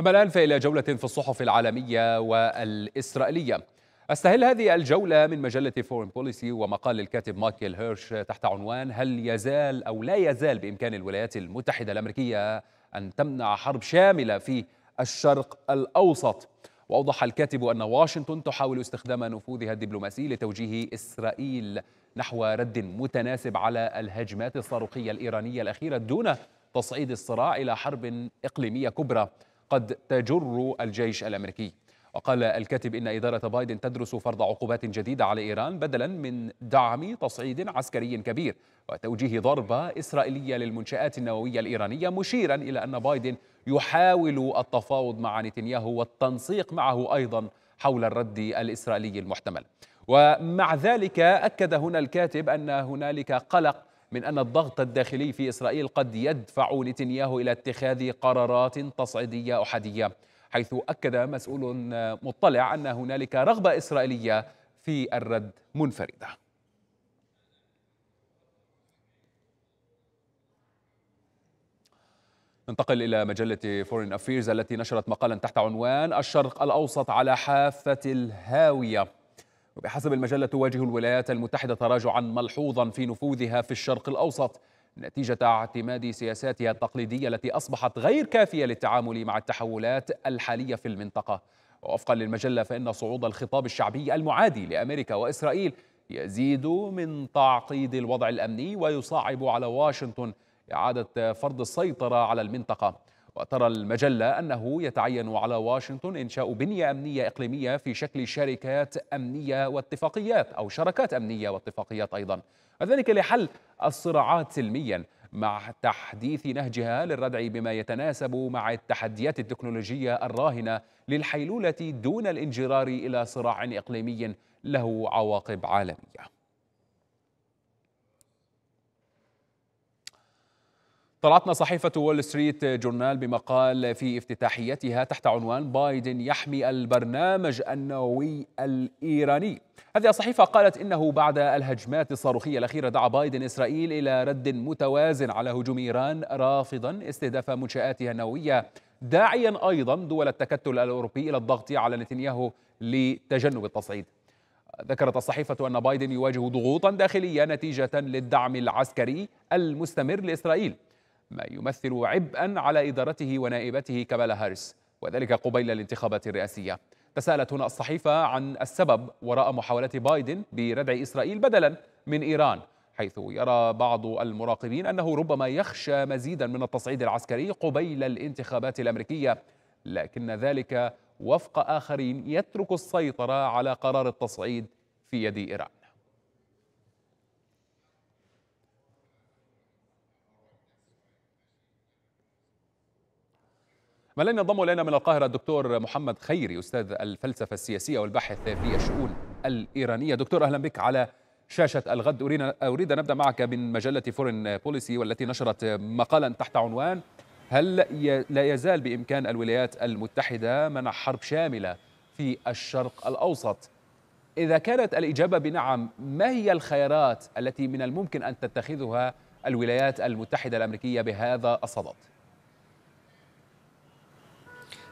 أما الآن فإلى جولة في الصحف العالمية والإسرائيلية أستهل هذه الجولة من مجلة فورين بوليسي ومقال الكاتب مايكل هيرش تحت عنوان هل يزال أو لا يزال بإمكان الولايات المتحدة الأمريكية أن تمنع حرب شاملة في الشرق الأوسط وأوضح الكاتب أن واشنطن تحاول استخدام نفوذها الدبلوماسي لتوجيه إسرائيل نحو رد متناسب على الهجمات الصاروخية الإيرانية الأخيرة دون تصعيد الصراع إلى حرب إقليمية كبرى قد تجر الجيش الامريكي وقال الكاتب ان اداره بايدن تدرس فرض عقوبات جديده على ايران بدلا من دعم تصعيد عسكري كبير وتوجيه ضربه اسرائيليه للمنشات النوويه الايرانيه مشيرا الى ان بايدن يحاول التفاوض مع نتنياهو والتنسيق معه ايضا حول الرد الاسرائيلي المحتمل ومع ذلك اكد هنا الكاتب ان هنالك قلق من أن الضغط الداخلي في إسرائيل قد يدفع نتنياهو إلى اتخاذ قرارات تصعيدية أحادية حيث أكد مسؤول مطلع أن هنالك رغبة إسرائيلية في الرد منفردة ننتقل إلى مجلة فورين أفيرز التي نشرت مقالا تحت عنوان الشرق الأوسط على حافة الهاوية وبحسب المجلة تواجه الولايات المتحدة تراجعا ملحوظا في نفوذها في الشرق الأوسط نتيجة اعتماد سياساتها التقليدية التي أصبحت غير كافية للتعامل مع التحولات الحالية في المنطقة ووفقا للمجلة فإن صعود الخطاب الشعبي المعادي لأمريكا وإسرائيل يزيد من تعقيد الوضع الأمني ويصعب على واشنطن إعادة فرض السيطرة على المنطقة وترى المجلة أنه يتعين على واشنطن إنشاء بنية أمنية إقليمية في شكل شركات أمنية واتفاقيات أو شراكات أمنية واتفاقيات أيضا وذلك لحل الصراعات سلميا مع تحديث نهجها للردع بما يتناسب مع التحديات التكنولوجية الراهنة للحيلولة دون الانجرار إلى صراع إقليمي له عواقب عالميه طلعتنا صحيفة وول ستريت جورنال بمقال في افتتاحيتها تحت عنوان بايدن يحمي البرنامج النووي الإيراني هذه الصحيفة قالت إنه بعد الهجمات الصاروخية الأخيرة دعا بايدن إسرائيل إلى رد متوازن على هجوم إيران رافضا استهداف منشآتها النووية داعيا أيضا دول التكتل الأوروبي إلى الضغط على نتنياهو لتجنب التصعيد ذكرت الصحيفة أن بايدن يواجه ضغوطا داخلية نتيجة للدعم العسكري المستمر لإسرائيل ما يمثل عبئا على إدارته ونائبته كمال هارس وذلك قبيل الانتخابات الرئاسية تساءلت هنا الصحيفة عن السبب وراء محاولة بايدن بردع إسرائيل بدلا من إيران حيث يرى بعض المراقبين أنه ربما يخشى مزيدا من التصعيد العسكري قبيل الانتخابات الأمريكية لكن ذلك وفق آخرين يترك السيطرة على قرار التصعيد في يد إيران ما لن ينضم الينا من القاهره الدكتور محمد خيري استاذ الفلسفه السياسيه والباحث في الشؤون الايرانيه دكتور اهلا بك على شاشه الغد اريد اريد ان ابدا معك من مجله فورن بوليسي والتي نشرت مقالا تحت عنوان هل لا يزال بامكان الولايات المتحده منع حرب شامله في الشرق الاوسط اذا كانت الاجابه بنعم ما هي الخيارات التي من الممكن ان تتخذها الولايات المتحده الامريكيه بهذا الصدد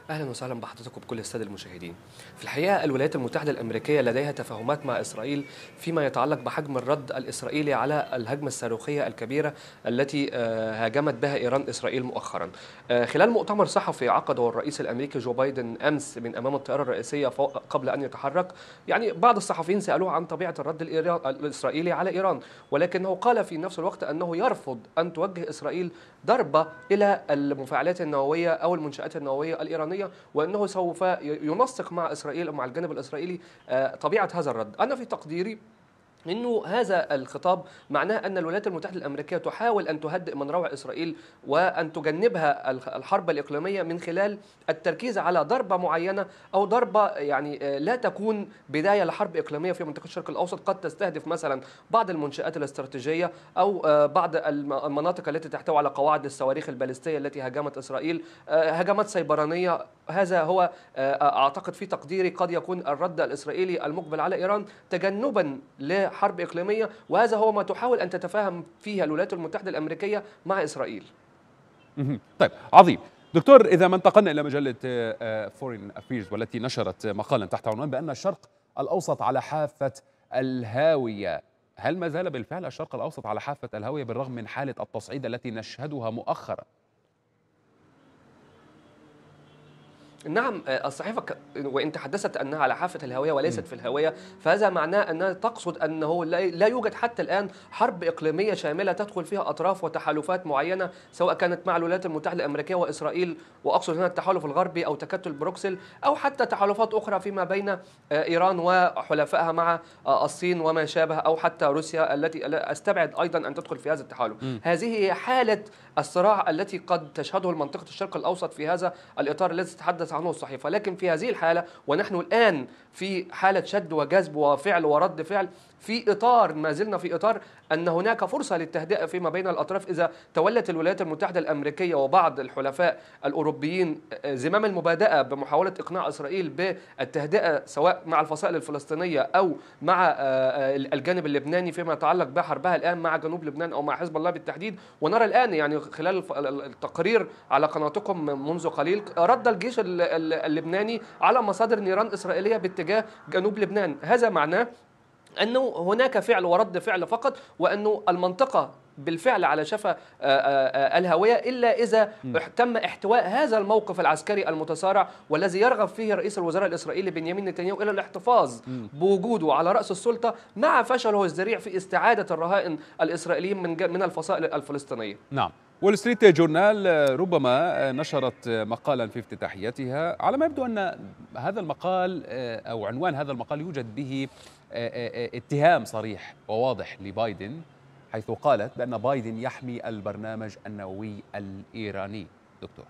اهلا وسهلا بحضرتك وبكل الساده المشاهدين. في الحقيقه الولايات المتحده الامريكيه لديها تفاهمات مع اسرائيل فيما يتعلق بحجم الرد الاسرائيلي على الهجمه الصاروخيه الكبيره التي آه، هاجمت بها ايران اسرائيل مؤخرا. آه، خلال مؤتمر صحفي عقده الرئيس الامريكي جو بايدن امس من امام الطائره الرئيسيه قبل ان يتحرك، يعني بعض الصحفيين سالوه عن طبيعه الرد الاسرائيلي على ايران، ولكنه قال في نفس الوقت انه يرفض ان توجه اسرائيل ضربه الى المفاعلات النوويه او المنشات النوويه الايرانيه. الوطنيه وانه سوف ينسق مع اسرائيل او مع الجانب الاسرائيلي آه، طبيعه هذا الرد انا في تقديري انه هذا الخطاب معناه ان الولايات المتحده الامريكيه تحاول ان تهدئ من روع اسرائيل وان تجنبها الحرب الاقليميه من خلال التركيز على ضربه معينه او ضربه يعني آه، لا تكون بدايه لحرب اقليميه في منطقه الشرق الاوسط قد تستهدف مثلا بعض المنشات الاستراتيجيه او آه، بعض المناطق التي تحتوي على قواعد الصواريخ الباليستيه التي هاجمت اسرائيل آه، هجمات سيبرانيه هذا هو اعتقد في تقديري قد يكون الرد الاسرائيلي المقبل على ايران تجنبا ل حرب إقليمية وهذا هو ما تحاول أن تتفاهم فيها الولايات المتحدة الأمريكية مع إسرائيل طيب عظيم دكتور إذا ما انتقلنا إلى مجلة فورين آه، أفيرز والتي نشرت مقالا تحت عنوان بأن الشرق الأوسط على حافة الهاوية هل ما زال بالفعل الشرق الأوسط على حافة الهاوية بالرغم من حالة التصعيد التي نشهدها مؤخرا نعم الصحيفة آه، وإن تحدثت أنها على حافة الهوية وليست م. في الهوية فهذا معناه أنها تقصد أنه لا يوجد حتى الآن حرب إقليمية شاملة تدخل فيها أطراف وتحالفات معينة سواء كانت مع الولايات المتحدة الأمريكية وإسرائيل وأقصد هنا التحالف الغربي أو تكتل بروكسل أو حتى تحالفات أخرى فيما بين آه، إيران وحلفائها مع آه، الصين وما شابه أو حتى روسيا التي أستبعد أيضا أن تدخل في هذا التحالف م. هذه هي حالة الصراع التي قد تشهده المنطقة الشرق الأوسط في هذا الإطار الذي تتحدث عنه الصحيفة لكن في هذه الحالة ونحن الآن في حالة شد وجذب وفعل ورد فعل في إطار ما زلنا في إطار أن هناك فرصة للتهدئة فيما بين الأطراف إذا تولت الولايات المتحدة الأمريكية وبعض الحلفاء الأوروبيين آه، زمام المبادئة بمحاولة إقناع إسرائيل بالتهدئة سواء مع الفصائل الفلسطينية أو مع آه، آه، الجانب اللبناني فيما يتعلق بحربها الآن مع جنوب لبنان أو مع حزب الله بالتحديد ونرى الآن يعني خلال التقرير على قناتكم منذ قليل رد الجيش اللبناني على مصادر نيران إسرائيلية باتجاه جنوب لبنان هذا معناه انه هناك فعل ورد فعل فقط وانه المنطقه بالفعل على شفا آه، آه، آه، الهاوية إلا إذا تم احتواء هذا الموقف العسكري المتسارع والذي يرغب فيه رئيس الوزراء الإسرائيلي بنيامين نتنياهو إلى الاحتفاظ بوجوده على رأس السلطة مع فشله الذريع في استعادة الرهائن الإسرائيليين من من الفصائل الفلسطينية نعم وول ستريت جورنال ربما نشرت مقالا في افتتاحيتها على ما يبدو ان هذا المقال او عنوان هذا المقال يوجد به آه، آه، آه، اتهام صريح وواضح لبايدن حيث قالت بأن بايدن يحمي البرنامج النووي الإيراني دكتور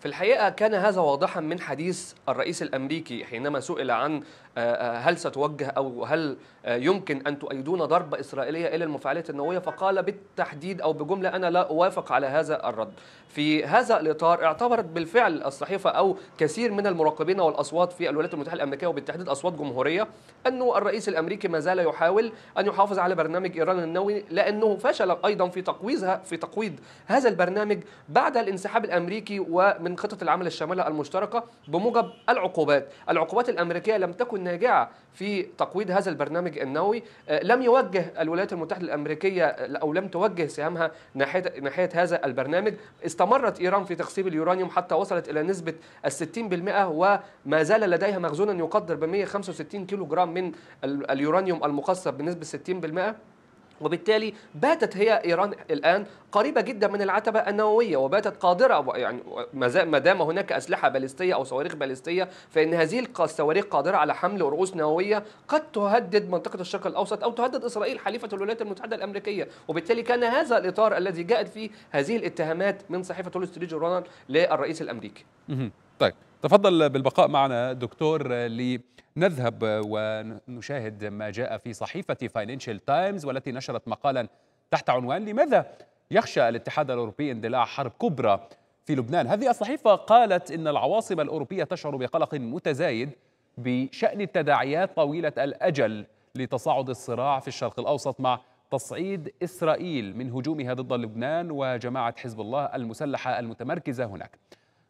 في الحقيقة كان هذا واضحا من حديث الرئيس الأمريكي حينما سئل عن آه، آه، هل ستوجه أو هل آه، يمكن أن تؤيدون ضربة إسرائيلية إلى المفاعلات النووية فقال بالتحديد أو بجملة أنا لا أوافق على هذا الرد في هذا الإطار اعتبرت بالفعل الصحيفة أو كثير من المراقبين والأصوات في الولايات المتحدة الأمريكية وبالتحديد أصوات جمهورية أنه الرئيس الأمريكي ما زال يحاول أن يحافظ على برنامج إيران النووي لأنه فشل أيضا في تقويضها في تقويض هذا البرنامج بعد الانسحاب الأمريكي ومن خطة العمل الشاملة المشتركة بموجب العقوبات العقوبات الأمريكية لم تكن الناجعة في تقويض هذا البرنامج النووي آه، لم يوجه الولايات المتحدة الأمريكية أو لم توجه سهامها ناحية, ناحية هذا البرنامج استمرت إيران في تخصيب اليورانيوم حتى وصلت إلى نسبة الستين بالمئة وما زال لديها مخزونا يقدر ب 165 كيلو جرام من اليورانيوم المخصب بنسبة 60% وبالتالي باتت هي ايران الان قريبه جدا من العتبه النوويه وباتت قادره يعني ما دام هناك اسلحه باليستيه او صواريخ باليستيه فان هذه الصواريخ قادره على حمل رؤوس نوويه قد تهدد منطقه الشرق الاوسط او تهدد اسرائيل حليفه الولايات المتحده الامريكيه وبالتالي كان هذا الاطار الذي جاءت فيه هذه الاتهامات من صحيفه وول ستريت للرئيس الامريكي. طيب تفضل بالبقاء معنا دكتور لنذهب ونشاهد ما جاء في صحيفة فاينانشال تايمز والتي نشرت مقالا تحت عنوان لماذا يخشى الاتحاد الأوروبي اندلاع حرب كبرى في لبنان هذه الصحيفة قالت إن العواصم الأوروبية تشعر بقلق متزايد بشأن التداعيات طويلة الأجل لتصاعد الصراع في الشرق الأوسط مع تصعيد إسرائيل من هجومها ضد لبنان وجماعة حزب الله المسلحة المتمركزة هناك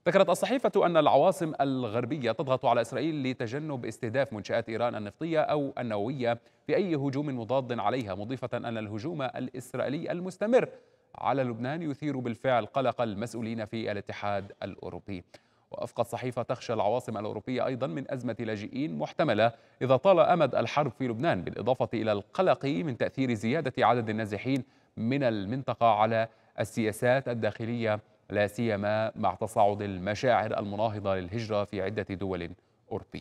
ذكرت الصحيفة أن العواصم الغربية تضغط على إسرائيل لتجنب استهداف منشآت إيران النفطية أو النووية في أي هجوم مضاد عليها مضيفة أن الهجوم الإسرائيلي المستمر على لبنان يثير بالفعل قلق المسؤولين في الاتحاد الأوروبي وأفقد صحيفة تخشى العواصم الأوروبية أيضا من أزمة لاجئين محتملة إذا طال أمد الحرب في لبنان بالإضافة إلى القلق من تأثير زيادة عدد النازحين من المنطقة على السياسات الداخلية لا سيما مع تصاعد المشاعر المناهضة للهجرة في عدة دول أوروبية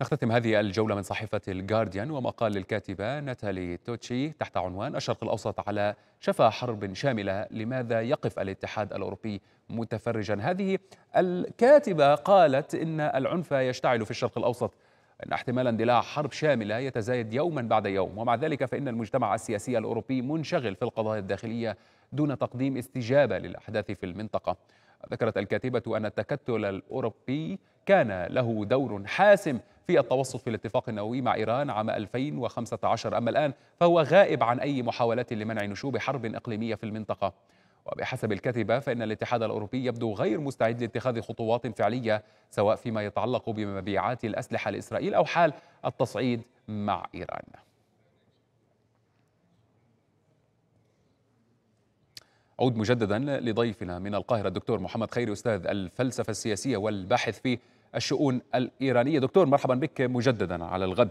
نختتم هذه الجولة من صحيفة الجارديان ومقال للكاتبة ناتالي توتشي تحت عنوان الشرق الأوسط على شفا حرب شاملة لماذا يقف الاتحاد الأوروبي متفرجا هذه الكاتبة قالت إن العنف يشتعل في الشرق الأوسط أن احتمال اندلاع حرب شاملة يتزايد يوما بعد يوم ومع ذلك فإن المجتمع السياسي الأوروبي منشغل في القضايا الداخلية دون تقديم استجابة للأحداث في المنطقة ذكرت الكاتبة أن التكتل الأوروبي كان له دور حاسم في التوسط في الاتفاق النووي مع إيران عام 2015 أما الآن فهو غائب عن أي محاولات لمنع نشوب حرب إقليمية في المنطقة وبحسب الكاتبة فإن الاتحاد الأوروبي يبدو غير مستعد لاتخاذ خطوات فعلية سواء فيما يتعلق بمبيعات الأسلحة لإسرائيل أو حال التصعيد مع إيران أعود مجددا لضيفنا من القاهرة الدكتور محمد خيري أستاذ الفلسفة السياسية والباحث في الشؤون الإيرانية دكتور مرحبا بك مجددا على الغد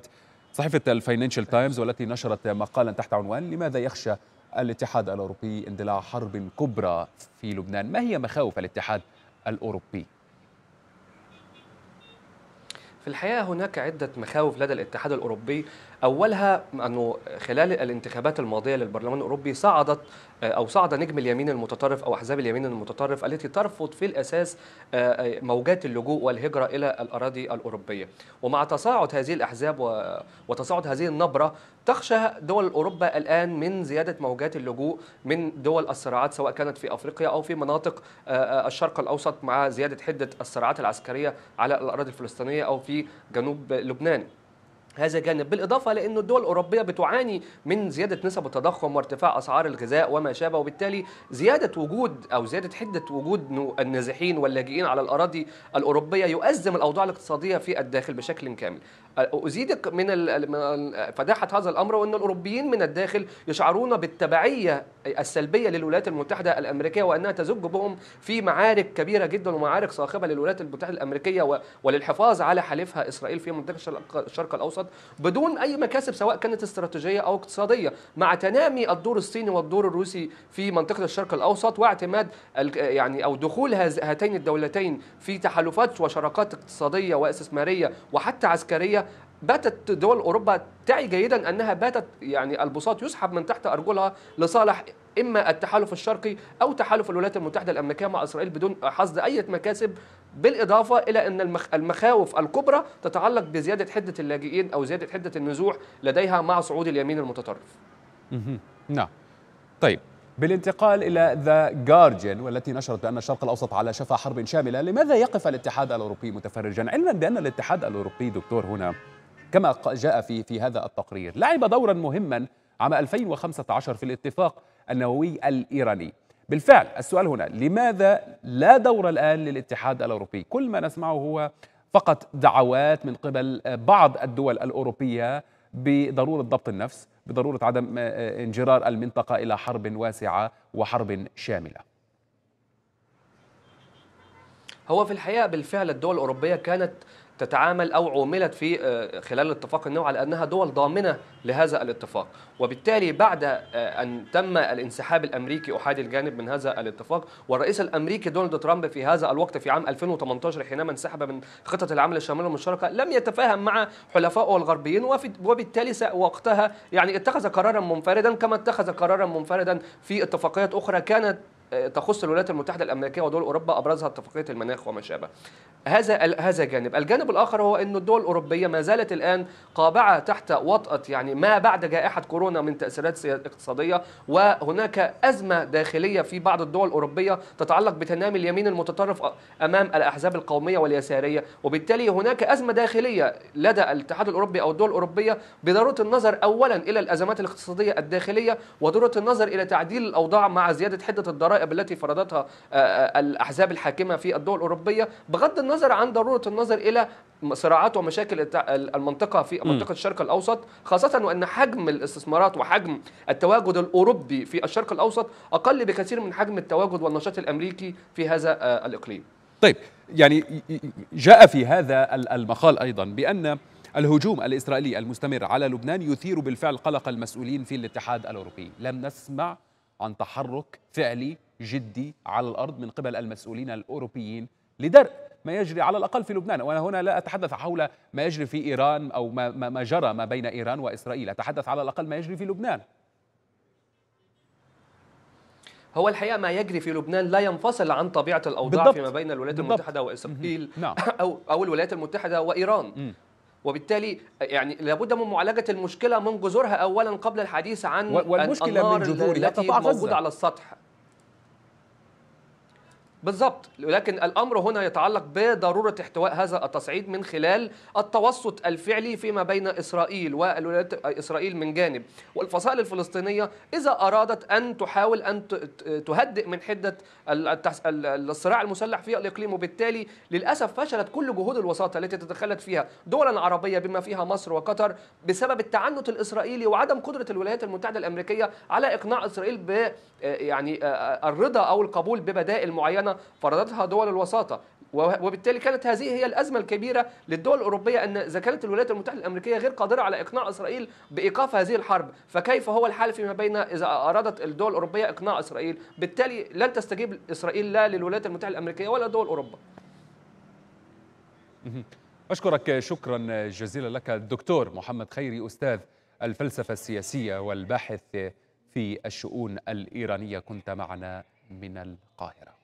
صحيفة الفاينانشال تايمز والتي نشرت مقالا تحت عنوان لماذا يخشى الاتحاد الأوروبي اندلاع حرب كبرى في لبنان ما هي مخاوف الاتحاد الأوروبي؟ في الحقيقة هناك عدة مخاوف لدى الاتحاد الأوروبي اولها انه خلال الانتخابات الماضيه للبرلمان الاوروبي صعدت آه، او صعد نجم اليمين المتطرف او احزاب اليمين المتطرف التي ترفض في الاساس آه، آه، موجات اللجوء والهجره الى الاراضي الاوروبيه ومع تصاعد هذه الاحزاب وتصاعد هذه النبره تخشى دول اوروبا الان من زياده موجات اللجوء من دول الصراعات سواء كانت في افريقيا او في مناطق الشرق الاوسط مع زياده حده الصراعات العسكريه على الاراضي الفلسطينيه او في جنوب لبنان هذا جانب بالاضافه لانه الدول الاوروبيه بتعاني من زياده نسب التضخم وارتفاع اسعار الغذاء وما شابه وبالتالي زياده وجود او زياده حده وجود النازحين واللاجئين على الاراضي الاوروبيه يؤزم الاوضاع الاقتصاديه في الداخل بشكل كامل أزيدك من فداحة هذا الأمر وأن الأوروبيين من الداخل يشعرون بالتبعية السلبية للولايات المتحدة الأمريكية وأنها تزج بهم في معارك كبيرة جدا ومعارك صاخبة للولايات المتحدة الأمريكية وللحفاظ على حليفها إسرائيل في منطقة الشرق الأوسط بدون أي مكاسب سواء كانت استراتيجية أو اقتصادية مع تنامي الدور الصيني والدور الروسي في منطقة الشرق الأوسط واعتماد يعني أو دخول هاتين الدولتين في تحالفات وشراكات اقتصادية واستثمارية وحتى عسكرية باتت دول أوروبا تعي جيدا أنها باتت يعني البساط يسحب من تحت أرجلها لصالح إما التحالف الشرقي أو تحالف الولايات المتحدة الأمريكية مع إسرائيل بدون حصد أي مكاسب بالإضافة إلى أن المخاوف الكبرى تتعلق بزيادة حدة اللاجئين أو زيادة حدة النزوح لديها مع صعود اليمين المتطرف نعم طيب بالانتقال إلى ذا جارديان والتي نشرت بأن الشرق الأوسط على شفا حرب شاملة لماذا يقف الاتحاد الأوروبي متفرجا علما بأن الاتحاد الأوروبي دكتور هنا كما جاء في في هذا التقرير لعب دورا مهما عام 2015 في الاتفاق النووي الايراني بالفعل السؤال هنا لماذا لا دور الان للاتحاد الاوروبي كل ما نسمعه هو فقط دعوات من قبل بعض الدول الاوروبيه بضروره ضبط النفس بضروره عدم آه، آه، انجرار المنطقه الى حرب واسعه وحرب شامله هو في الحقيقه بالفعل الدول الاوروبيه كانت تتعامل او عوملت في آه، خلال اتفاق النووي على انها دول ضامنه لهذا الاتفاق، وبالتالي بعد آه، ان تم الانسحاب الامريكي احادي الجانب من هذا الاتفاق، والرئيس الامريكي دونالد ترامب في هذا الوقت في عام 2018 حينما انسحب من خطه العمل الشامله المشتركه لم يتفاهم مع حلفائه الغربيين وبالتالي وقتها يعني اتخذ قرارا منفردا كما اتخذ قرارا منفردا في اتفاقيات اخرى كانت تخص الولايات المتحده الامريكيه ودول اوروبا ابرزها اتفاقيه المناخ وما شابه. هذا هذا جانب، الجانب الاخر هو انه الدول الاوروبيه ما زالت الان قابعه تحت وطاه يعني ما بعد جائحه كورونا من تاثيرات اقتصاديه وهناك ازمه داخليه في بعض الدول الاوروبيه تتعلق بتنامي اليمين المتطرف امام الاحزاب القوميه واليساريه، وبالتالي هناك ازمه داخليه لدى الاتحاد الاوروبي او الدول الاوروبيه بضروره النظر اولا الى الازمات الاقتصاديه الداخليه وضروره النظر الى تعديل الاوضاع مع زياده حده الضرائب الضرائب التي فرضتها آه، آه، الأحزاب الحاكمة في الدول الأوروبية بغض النظر عن ضرورة النظر إلى صراعات ومشاكل المنطقة في منطقة الشرق الأوسط خاصة وأن حجم الاستثمارات وحجم التواجد الأوروبي في الشرق الأوسط أقل بكثير من حجم التواجد والنشاط الأمريكي في هذا آه، الإقليم طيب يعني جاء في هذا المقال أيضا بأن الهجوم الإسرائيلي المستمر على لبنان يثير بالفعل قلق المسؤولين في الاتحاد الأوروبي لم نسمع عن تحرك فعلي جدي على الارض من قبل المسؤولين الاوروبيين لدرء ما يجري على الاقل في لبنان، وانا هنا لا اتحدث حول ما يجري في ايران او ما ما جرى ما بين ايران واسرائيل، اتحدث على الاقل ما يجري في لبنان. هو الحقيقه ما يجري في لبنان لا ينفصل عن طبيعه الاوضاع بالضبط. فيما بين الولايات بالضبط. المتحده واسرائيل نعم. او او الولايات المتحده وايران. م. وبالتالي يعني لابد من معالجه المشكله من جذورها اولا قبل الحديث عن والمشكله النار من جذورها التي موجوده على السطح بالضبط ولكن الامر هنا يتعلق بضروره احتواء هذا التصعيد من خلال التوسط الفعلي فيما بين اسرائيل والولايات اسرائيل من جانب والفصائل الفلسطينيه اذا ارادت ان تحاول ان تهدئ من حده الصراع المسلح في الاقليم وبالتالي للاسف فشلت كل جهود الوساطه التي تدخلت فيها دولا عربيه بما فيها مصر وقطر بسبب التعنت الاسرائيلي وعدم قدره الولايات المتحده الامريكيه على اقناع اسرائيل ب آه، يعني آه، آه، الرضا او القبول ببدائل معينه فرضتها دول الوساطة وبالتالي كانت هذه هي الأزمة الكبيرة للدول الأوروبية أن إذا كانت الولايات المتحدة الأمريكية غير قادرة على إقناع إسرائيل بإيقاف هذه الحرب فكيف هو الحال فيما بين إذا أرادت الدول الأوروبية إقناع إسرائيل بالتالي لن تستجيب إسرائيل لا للولايات المتحدة الأمريكية ولا دول أوروبا أشكرك شكرا جزيلا لك الدكتور محمد خيري أستاذ الفلسفة السياسية والباحث في الشؤون الإيرانية كنت معنا من القاهرة